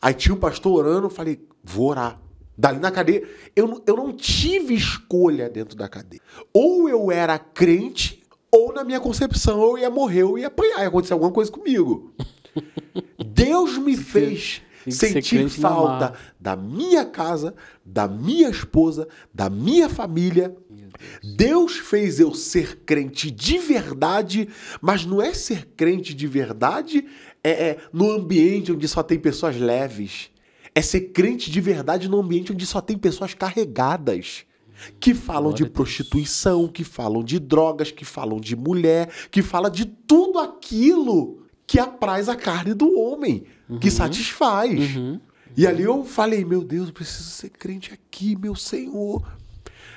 Aí tinha o pastor orando, eu falei, vou orar. Dali na cadeia, eu, eu não tive escolha dentro da cadeia. Ou eu era crente, ou na minha concepção eu ia morrer, eu ia apanhar, ia acontecer alguma coisa comigo. Deus me fez sentir falta da minha casa, da minha esposa, da minha família. Deus. Deus fez eu ser crente de verdade, mas não é ser crente de verdade é, é no ambiente onde só tem pessoas leves. É ser crente de verdade no ambiente onde só tem pessoas carregadas que falam Glória de prostituição, que falam de drogas, que falam de mulher, que fala de tudo aquilo que apraz a carne do homem, uhum. que satisfaz. Uhum. E ali eu falei, meu Deus, eu preciso ser crente aqui, meu Senhor.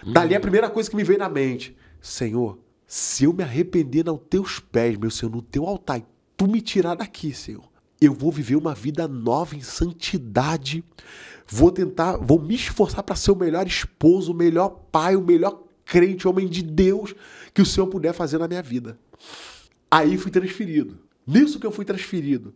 Uhum. Dali a primeira coisa que me veio na mente, Senhor, se eu me arrepender aos teus pés, meu Senhor, no teu altar, e tu me tirar daqui, Senhor, eu vou viver uma vida nova em santidade. Vou tentar, vou me esforçar para ser o melhor esposo, o melhor pai, o melhor crente, homem de Deus que o Senhor puder fazer na minha vida. Aí fui transferido Nisso que eu fui transferido.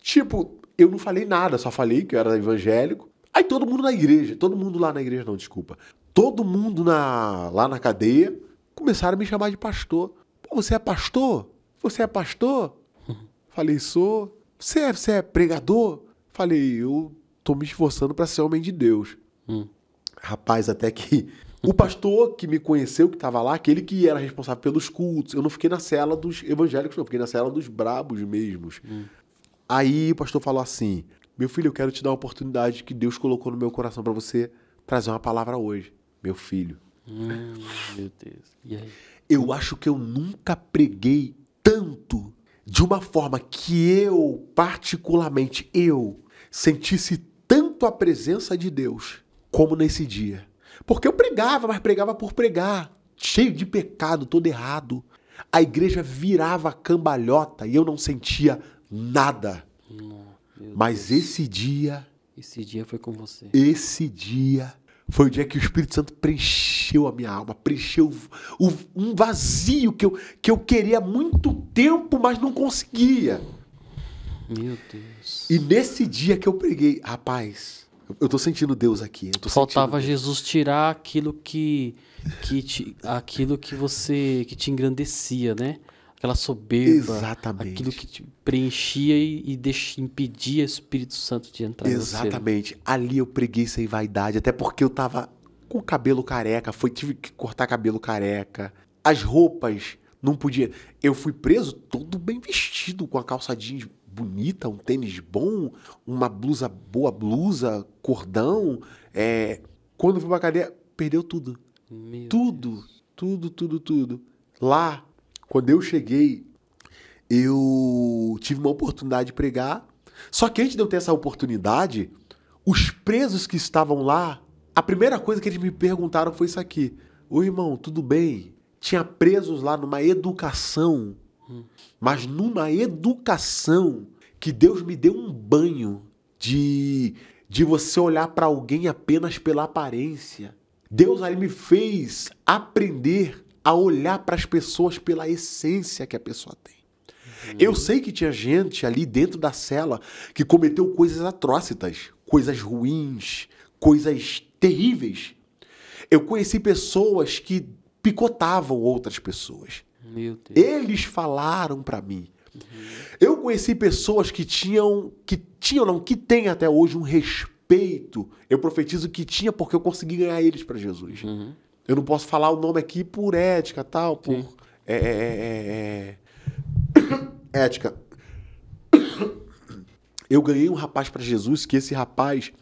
Tipo, eu não falei nada, só falei que eu era evangélico. Aí todo mundo na igreja, todo mundo lá na igreja, não, desculpa. Todo mundo na, lá na cadeia começaram a me chamar de pastor. Pô, você é pastor? Você é pastor? Falei, sou. Você é, você é pregador? Falei, eu tô me esforçando para ser homem de Deus. Hum. Rapaz, até que o pastor que me conheceu, que estava lá, aquele que era responsável pelos cultos, eu não fiquei na cela dos evangélicos, não, eu fiquei na cela dos brabos mesmos. Hum. Aí o pastor falou assim: Meu filho, eu quero te dar uma oportunidade que Deus colocou no meu coração para você trazer uma palavra hoje. Meu filho. Hum, meu Deus. Eu acho que eu nunca preguei tanto de uma forma que eu, particularmente eu, sentisse tanto a presença de Deus como nesse dia. Porque eu pregava, mas pregava por pregar, cheio de pecado, todo errado. A igreja virava cambalhota e eu não sentia nada. Não, mas Deus. esse dia. Esse dia foi com você. Esse dia foi o dia que o Espírito Santo preencheu a minha alma, preencheu o, o, um vazio que eu, que eu queria há muito tempo, mas não conseguia. Meu Deus. E nesse dia que eu preguei, rapaz, eu tô sentindo Deus aqui. Faltava Jesus Deus. tirar aquilo que, que te, aquilo que você que te engrandecia, né? Aquela soberba, Exatamente. aquilo que te preenchia e, e impedia o Espírito Santo de entrar né? Exatamente. Ali eu preguei sem vaidade, até porque eu tava com o cabelo careca, foi tive que cortar cabelo careca. As roupas não podia. Eu fui preso todo bem vestido, com a calça jeans bonita, um tênis bom, uma blusa boa, blusa, cordão. É... Quando foi pra cadeia, perdeu tudo. Meu tudo, Deus. tudo, tudo, tudo. Lá, quando eu cheguei, eu tive uma oportunidade de pregar. Só que antes de eu ter essa oportunidade, os presos que estavam lá, a primeira coisa que eles me perguntaram foi isso aqui: Ô irmão, tudo bem? Tinha presos lá numa educação mas numa educação que Deus me deu um banho de de você olhar para alguém apenas pela aparência. Deus ali me fez aprender a olhar para as pessoas pela essência que a pessoa tem. Eu sei que tinha gente ali dentro da cela que cometeu coisas atrocitas, coisas ruins, coisas terríveis. Eu conheci pessoas que picotavam outras pessoas. Eles falaram para mim. Uhum. Eu conheci pessoas que tinham, que tinham não, que têm até hoje um respeito. Eu profetizo que tinha porque eu consegui ganhar eles para Jesus. Uhum. Eu não posso falar o nome aqui por ética, tal, por é é, é, é, é, é... ética. Eu ganhei um rapaz para Jesus que esse rapaz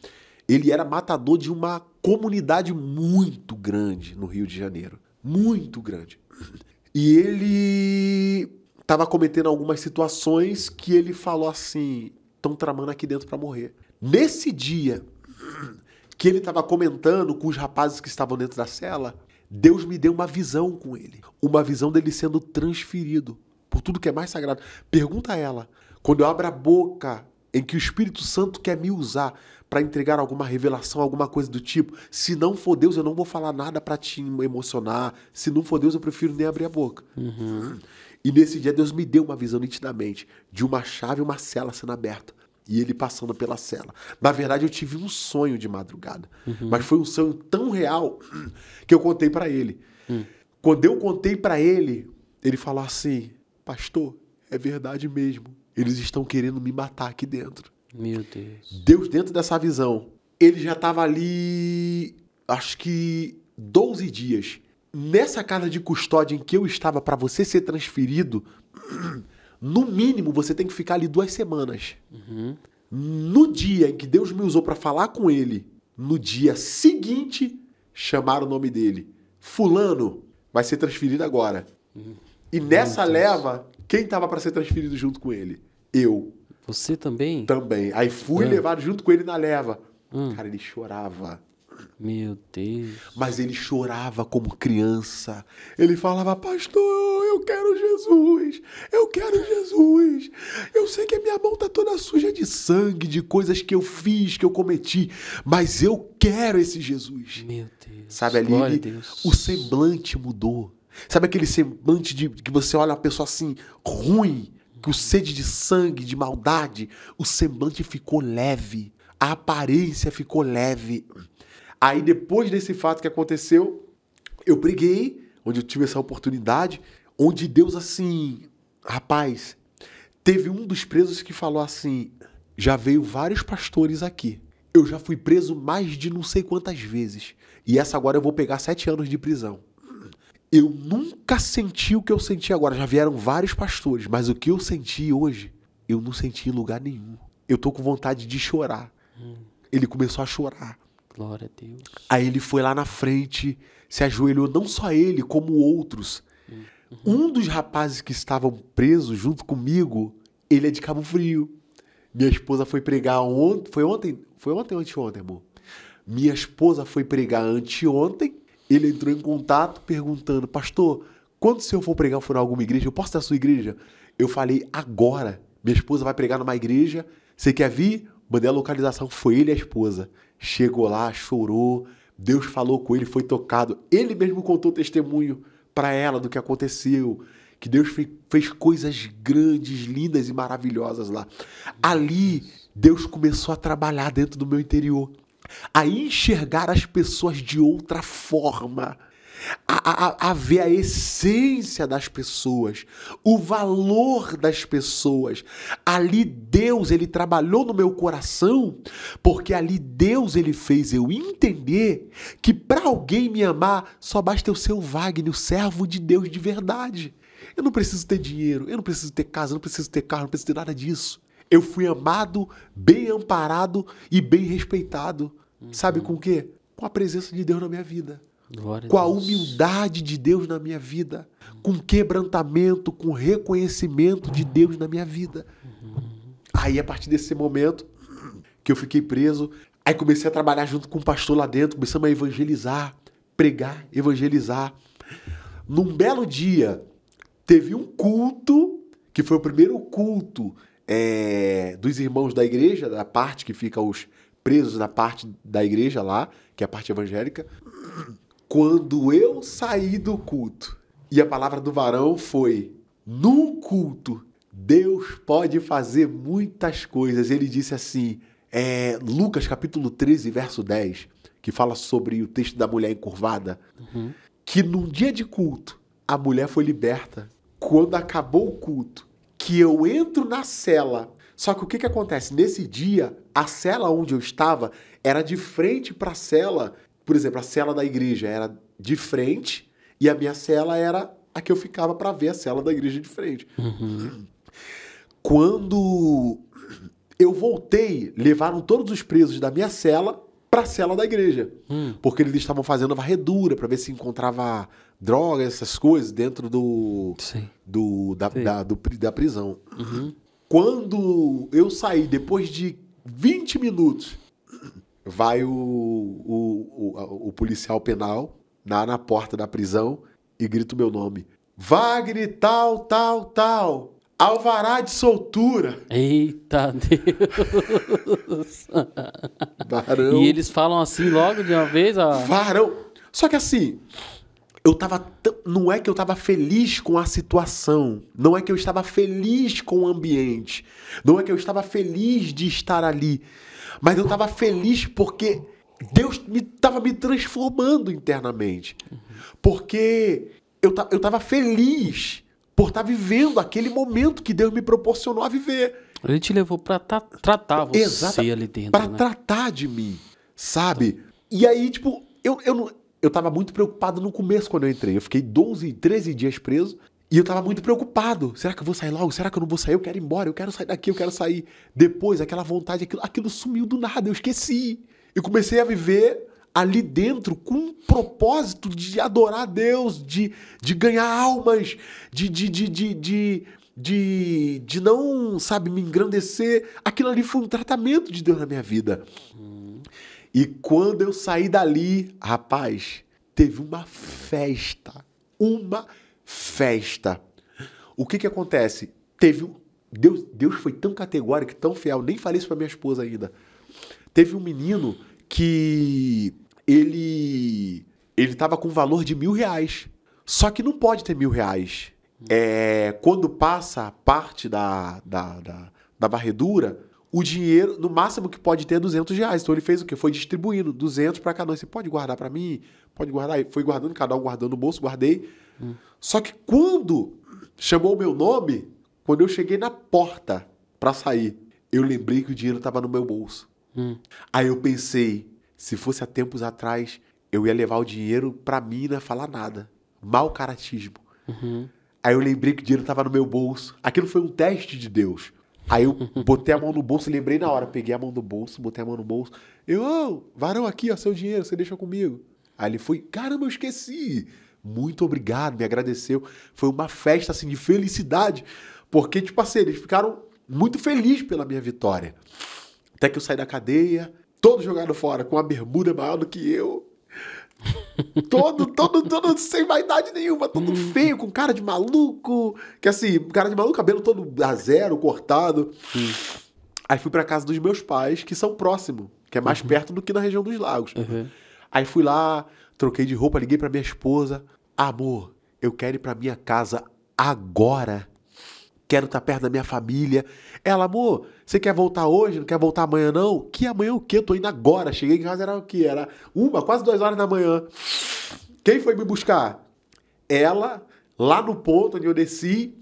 ele era matador de uma comunidade muito grande no Rio de Janeiro, muito grande. E ele estava cometendo algumas situações que ele falou assim: estão tramando aqui dentro para morrer. Nesse dia que ele estava comentando com os rapazes que estavam dentro da cela, Deus me deu uma visão com ele. Uma visão dele sendo transferido por tudo que é mais sagrado. Pergunta a ela: quando eu abro a boca em que o Espírito Santo quer me usar para entregar alguma revelação, alguma coisa do tipo. Se não for Deus, eu não vou falar nada para te emocionar. Se não for Deus, eu prefiro nem abrir a boca. Uhum. E nesse dia, Deus me deu uma visão nitidamente de uma chave e uma cela sendo aberta. E ele passando pela cela. Na verdade, eu tive um sonho de madrugada. Uhum. Mas foi um sonho tão real que eu contei para ele. Uhum. Quando eu contei para ele, ele falou assim: Pastor, é verdade mesmo. Eles estão querendo me matar aqui dentro. Meu Deus. Deus, dentro dessa visão, ele já estava ali, acho que 12 dias. Nessa casa de custódia em que eu estava, para você ser transferido, no mínimo você tem que ficar ali duas semanas. Uhum. No dia em que Deus me usou para falar com ele, no dia seguinte, chamaram o nome dele. Fulano vai ser transferido agora. Uhum. E nessa leva, quem estava para ser transferido junto com ele? Eu. Você também? Também. Aí fui ah. levado junto com ele na leva. Hum. Cara, ele chorava. Meu Deus. Mas ele chorava como criança. Ele falava: Pastor, eu quero Jesus. Eu quero Jesus. Eu sei que a minha mão tá toda suja de sangue, de coisas que eu fiz, que eu cometi. Mas eu quero esse Jesus. Meu Deus. Sabe ali? Ele, o semblante mudou. Sabe aquele semblante de que você olha uma pessoa assim, ruim o sede de sangue, de maldade, o semblante ficou leve, a aparência ficou leve. Aí depois desse fato que aconteceu, eu briguei, onde eu tive essa oportunidade, onde Deus assim, rapaz, teve um dos presos que falou assim: já veio vários pastores aqui. Eu já fui preso mais de não sei quantas vezes. E essa agora eu vou pegar sete anos de prisão. Eu nunca senti o que eu senti agora. Já vieram vários pastores, mas o que eu senti hoje, eu não senti em lugar nenhum. Eu tô com vontade de chorar. Hum. Ele começou a chorar. Glória a Deus. Aí ele foi lá na frente, se ajoelhou, não só ele, como outros. Hum. Uhum. Um dos rapazes que estavam presos junto comigo, ele é de Cabo Frio. Minha esposa foi pregar ontem. Foi ontem? Foi ontem ou anteontem, amor? Minha esposa foi pregar anteontem ele entrou em contato perguntando: Pastor, quando o senhor for pregar for em alguma igreja, eu posso ter a sua igreja? Eu falei: Agora. Minha esposa vai pregar numa igreja. Você quer vir? Mandei a localização. Foi ele e a esposa. Chegou lá, chorou. Deus falou com ele, foi tocado. Ele mesmo contou testemunho para ela do que aconteceu. Que Deus fez coisas grandes, lindas e maravilhosas lá. Ali, Deus começou a trabalhar dentro do meu interior a enxergar as pessoas de outra forma, a, a, a ver a essência das pessoas, o valor das pessoas. Ali Deus, ele trabalhou no meu coração, porque ali Deus, ele fez eu entender que para alguém me amar, só basta eu ser o Wagner, o servo de Deus de verdade. Eu não preciso ter dinheiro, eu não preciso ter casa, eu não preciso ter carro, eu não preciso ter nada disso. Eu fui amado, bem amparado e bem respeitado. Uhum. Sabe com o quê? Com a presença de Deus na minha vida. Glória com a Deus. humildade de Deus na minha vida. Com quebrantamento, com reconhecimento de Deus na minha vida. Uhum. Aí, a partir desse momento que eu fiquei preso, aí comecei a trabalhar junto com o pastor lá dentro, começamos a evangelizar, pregar, evangelizar. Num belo dia, teve um culto, que foi o primeiro culto é, dos irmãos da igreja, da parte que fica os presos na parte da igreja lá, que é a parte evangélica. Quando eu saí do culto e a palavra do varão foi: num culto, Deus pode fazer muitas coisas. Ele disse assim, é, Lucas capítulo 13, verso 10, que fala sobre o texto da mulher encurvada, uhum. que num dia de culto, a mulher foi liberta. Quando acabou o culto, que eu entro na cela só que o que, que acontece? Nesse dia, a cela onde eu estava era de frente para a cela. Por exemplo, a cela da igreja era de frente e a minha cela era a que eu ficava para ver a cela da igreja de frente. Uhum. Quando eu voltei, levaram todos os presos da minha cela para a cela da igreja. Hum. Porque eles estavam fazendo varredura para ver se encontrava droga, essas coisas dentro do, Sim. do da, da, do, da prisão. Uhum. Quando eu saí, depois de 20 minutos, vai o, o, o, o policial penal na, na porta da prisão e grita o meu nome. Wagner tal, tal, tal. Alvará de soltura. Eita Deus. Varão. E eles falam assim logo de uma vez? Ó. Varão. Só que assim, eu tava. T... Não é que eu estava feliz com a situação. Não é que eu estava feliz com o ambiente. Não é que eu estava feliz de estar ali. Mas eu estava feliz porque Deus estava me, me transformando internamente. Porque eu, t... eu tava feliz por estar tá vivendo aquele momento que Deus me proporcionou a viver. Ele te levou para tra tratar você Exato, ali dentro. Para né? tratar de mim, sabe? Então e aí, tipo, eu, eu não eu estava muito preocupado no começo quando eu entrei. Eu fiquei 12, 13 dias preso e eu estava muito preocupado. Será que eu vou sair logo? Será que eu não vou sair? Eu quero ir embora, eu quero sair daqui, eu quero sair. Depois, aquela vontade, aquilo, aquilo sumiu do nada, eu esqueci. Eu comecei a viver ali dentro com um propósito de adorar a Deus, de, de ganhar almas, de, de, de, de, de de, de não, sabe, me engrandecer. Aquilo ali foi um tratamento de Deus na minha vida. Hum. E quando eu saí dali, rapaz, teve uma festa. Uma festa. O que que acontece? Teve um. Deus, Deus foi tão categórico, tão fiel, nem falei isso pra minha esposa ainda. Teve um menino que ele ele tava com valor de mil reais. Só que não pode ter mil reais. É, quando passa parte da, da, da, da varredura, o dinheiro, no máximo que pode ter é 200 reais. Então ele fez o quê? Foi distribuindo 200 para cada um. Você pode guardar para mim? Pode guardar. E foi guardando, cada um guardando no bolso, guardei. Hum. Só que quando chamou o meu nome, quando eu cheguei na porta para sair, eu lembrei que o dinheiro estava no meu bolso. Hum. Aí eu pensei, se fosse há tempos atrás, eu ia levar o dinheiro para mim e não ia falar nada. Mal caratismo. Uhum. Aí eu lembrei que o dinheiro estava no meu bolso. Aquilo foi um teste de Deus. Aí eu botei a mão no bolso, lembrei na hora, peguei a mão do bolso, botei a mão no bolso. Eu, oh, varão, aqui, ó, seu dinheiro, você deixa comigo. Aí ele foi, caramba, eu esqueci. Muito obrigado, me agradeceu. Foi uma festa, assim, de felicidade. Porque, tipo assim, eles ficaram muito felizes pela minha vitória. Até que eu saí da cadeia, todos jogado fora, com uma bermuda maior do que eu todo, todo, todo sem vaidade nenhuma, todo uhum. feio, com cara de maluco. Que assim, cara de maluco, cabelo todo a zero, cortado. Uhum. Aí fui pra casa dos meus pais, que são próximo, que é mais uhum. perto do que na região dos lagos. Uhum. Aí fui lá, troquei de roupa, liguei pra minha esposa. Amor, eu quero ir pra minha casa agora quero estar tá perto da minha família. Ela, amor, você quer voltar hoje? Não quer voltar amanhã, não? Que amanhã o quê? Eu tô indo agora. Cheguei em casa, era o quê? Era uma, quase duas horas da manhã. Quem foi me buscar? Ela, lá no ponto onde eu desci,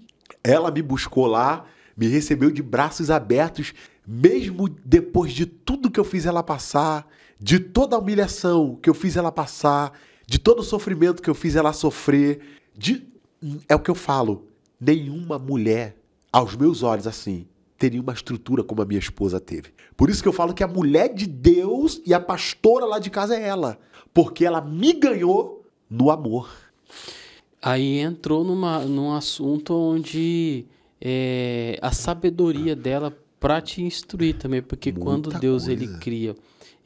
ela me buscou lá, me recebeu de braços abertos, mesmo depois de tudo que eu fiz ela passar, de toda a humilhação que eu fiz ela passar, de todo o sofrimento que eu fiz ela sofrer, de é o que eu falo nenhuma mulher, aos meus olhos assim, teria uma estrutura como a minha esposa teve. Por isso que eu falo que a mulher de Deus e a pastora lá de casa é ela, porque ela me ganhou no amor. Aí entrou numa, num assunto onde é, a sabedoria dela para te instruir também, porque Muita quando Deus coisa. ele cria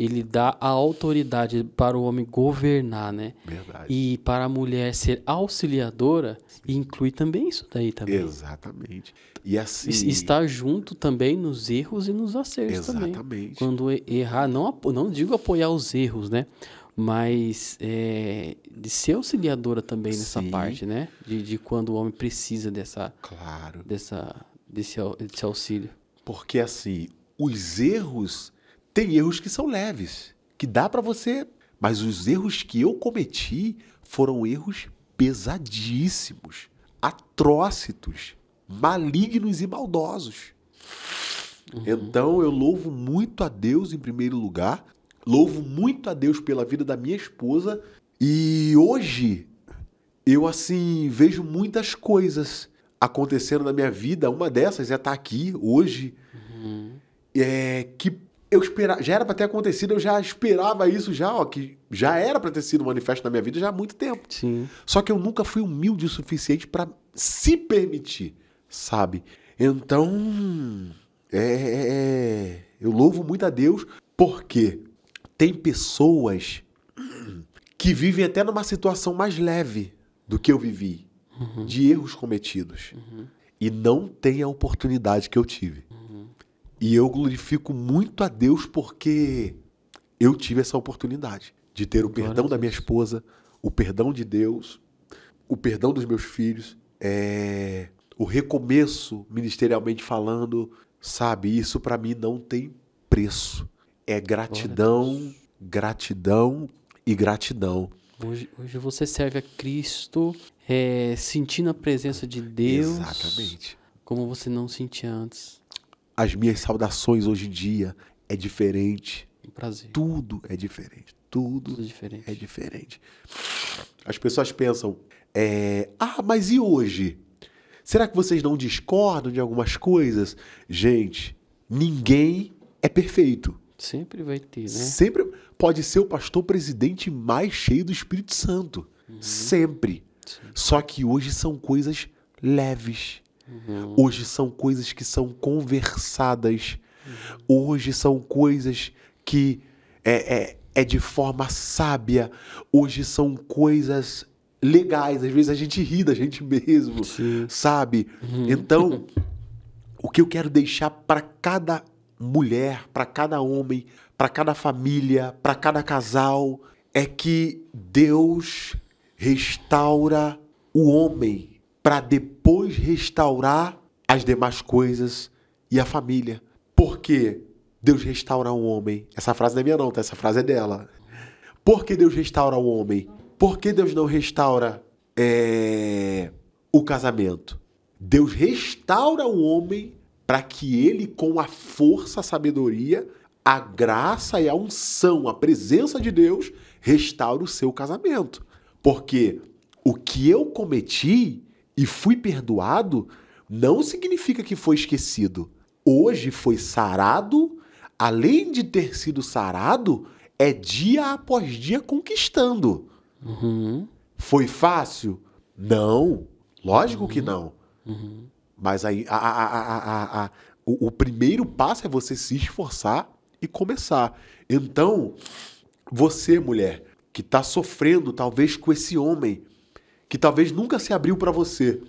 ele dá a autoridade para o homem governar, né? Verdade. E para a mulher ser auxiliadora, e inclui também isso daí também. Exatamente. E assim... Estar junto também nos erros e nos acertos Exatamente. também. Quando errar, não, não digo apoiar os erros, né? Mas é, de ser auxiliadora também Sim. nessa parte, né? De, de quando o homem precisa dessa... Claro. Dessa, desse, desse auxílio. Porque assim, os erros tem erros que são leves, que dá para você, mas os erros que eu cometi foram erros pesadíssimos, atrócitos, malignos e maldosos. Uhum. Então eu louvo muito a Deus em primeiro lugar, louvo muito a Deus pela vida da minha esposa e hoje eu assim vejo muitas coisas acontecendo na minha vida. Uma dessas é estar tá aqui hoje, uhum. é que eu esperava, já era para ter acontecido, eu já esperava isso já, ó, que já era para ter sido manifesto na minha vida já há muito tempo. Sim. Só que eu nunca fui humilde o suficiente para se permitir, sabe? Então, é, é, é, é, eu louvo muito a Deus porque tem pessoas que vivem até numa situação mais leve do que eu vivi, uhum. de erros cometidos. Uhum. E não tem a oportunidade que eu tive. E eu glorifico muito a Deus porque eu tive essa oportunidade de ter o perdão da minha esposa, o perdão de Deus, o perdão dos meus filhos, é... o recomeço ministerialmente falando, sabe? Isso para mim não tem preço. É gratidão, gratidão e gratidão. Hoje, hoje você serve a Cristo é, sentindo a presença de Deus. Exatamente. Como você não sentia antes as minhas saudações hoje em dia é diferente. Prazer. Tudo é diferente. Tudo, Tudo diferente. é diferente. As pessoas pensam, é, ah, mas e hoje? Será que vocês não discordam de algumas coisas? Gente, ninguém é perfeito. Sempre vai ter, né? Sempre pode ser o pastor presidente mais cheio do Espírito Santo. Uhum. Sempre. Sim. Só que hoje são coisas leves. Uhum. Hoje são coisas que são conversadas. Uhum. Hoje são coisas que é, é, é de forma sábia. Hoje são coisas legais. Às vezes a gente ri da gente mesmo, Sim. sabe? Uhum. Então, o que eu quero deixar para cada mulher, para cada homem, para cada família, para cada casal, é que Deus restaura o homem para depois restaurar as demais coisas e a família. Porque Deus restaura o um homem. Essa frase não é minha não, tá? Essa frase é dela. Por que Deus restaura o um homem? Por que Deus não restaura é, o casamento? Deus restaura o um homem para que ele, com a força, a sabedoria, a graça e a unção, a presença de Deus, restaure o seu casamento. Porque o que eu cometi e fui perdoado, não significa que foi esquecido. Hoje foi sarado, além de ter sido sarado, é dia após dia conquistando. Uhum. Foi fácil? Não. Lógico uhum. que não. Uhum. Mas aí a, a, a, o, o, primeiro passo é você se esforçar e começar. Então, você, mulher, que está sofrendo talvez com esse homem que talvez nunca se abriu para você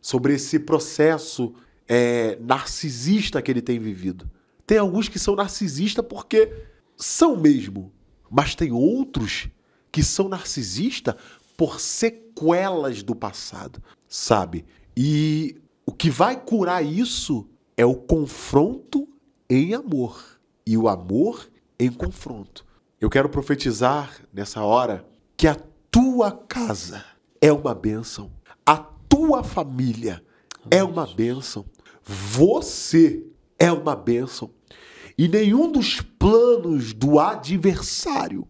sobre esse processo é, narcisista que ele tem vivido. Tem alguns que são narcisistas porque são mesmo, mas tem outros que são narcisistas por sequelas do passado, sabe? E o que vai curar isso é o confronto em amor e o amor em confronto. Eu quero profetizar nessa hora que a tua casa é uma bênção. A tua família é uma bênção. Você é uma bênção. E nenhum dos planos do adversário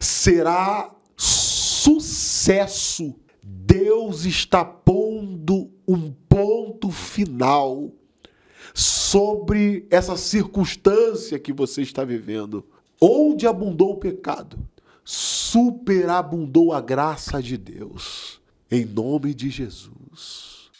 será sucesso. Deus está pondo um ponto final sobre essa circunstância que você está vivendo. Onde abundou o pecado, superabundou a graça de Deus. Em nome de Jesus.